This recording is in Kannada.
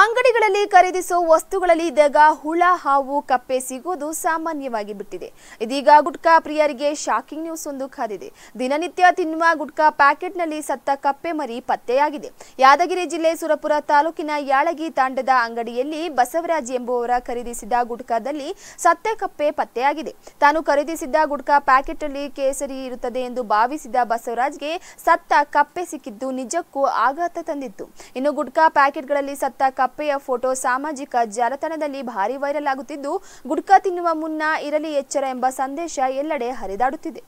ಅಂಗಡಿಗಳಲ್ಲಿ ಖರೀದಿಸುವ ವಸ್ತುಗಳಲ್ಲಿ ದಗ ಹುಳ ಹಾವು ಕಪ್ಪೆ ಸಿಗುವುದು ಸಾಮಾನ್ಯವಾಗಿ ಬಿಟ್ಟಿದೆ ಇದೀಗ ಗುಟ್ಕಾ ಪ್ರಿಯರಿಗೆ ಶಾಕಿಂಗ್ ನ್ಯೂಸ್ ಒಂದು ಕಾದಿದೆ ದಿನನಿತ್ಯ ತಿನ್ನುವ ಗುಟ್ಕಾ ಪ್ಯಾಕೆಟ್ನಲ್ಲಿ ಸತ್ತ ಕಪ್ಪೆ ಮರಿ ಪತ್ತೆಯಾಗಿದೆ ಯಾದಗಿರಿ ಜಿಲ್ಲೆ ಸುರಪುರ ತಾಲೂಕಿನ ಯಾಳಗಿ ತಾಂಡದ ಅಂಗಡಿಯಲ್ಲಿ ಬಸವರಾಜ್ ಎಂಬುವರ ಖರೀದಿಸಿದ ಗುಟ್ಕಾದಲ್ಲಿ ಸತ್ತ ಕಪ್ಪೆ ಪತ್ತೆಯಾಗಿದೆ ತಾನು ಖರೀದಿಸಿದ್ದ ಗುಟ್ಕಾ ಪ್ಯಾಕೆಟ್ ಕೇಸರಿ ಇರುತ್ತದೆ ಎಂದು ಭಾವಿಸಿದ ಬಸವರಾಜ್ಗೆ ಸತ್ತ ಕಪ್ಪೆ ಸಿಕ್ಕಿದ್ದು ನಿಜಕ್ಕೂ ಆಘಾತ ತಂದಿತ್ತು ಇನ್ನು ಗುಟ್ಕಾ ಪ್ಯಾಕೆಟ್ಗಳಲ್ಲಿ ಸತ್ತ ಅಪ್ಪೆಯ ಫೋಟೋ ಸಾಮಾಜಿಕ ಜಾಲತಾಣದಲ್ಲಿ ಭಾರಿ ವೈರಲ್ ಆಗುತ್ತಿದ್ದು ಗುಡ್ಕಾ ತಿನ್ನುವ ಮುನ್ನ ಇರಲಿ ಎಚ್ಚರ ಎಂಬ ಸಂದೇಶ ಎಲ್ಲೆಡೆ ಹರಿದಾಡುತ್ತಿದೆ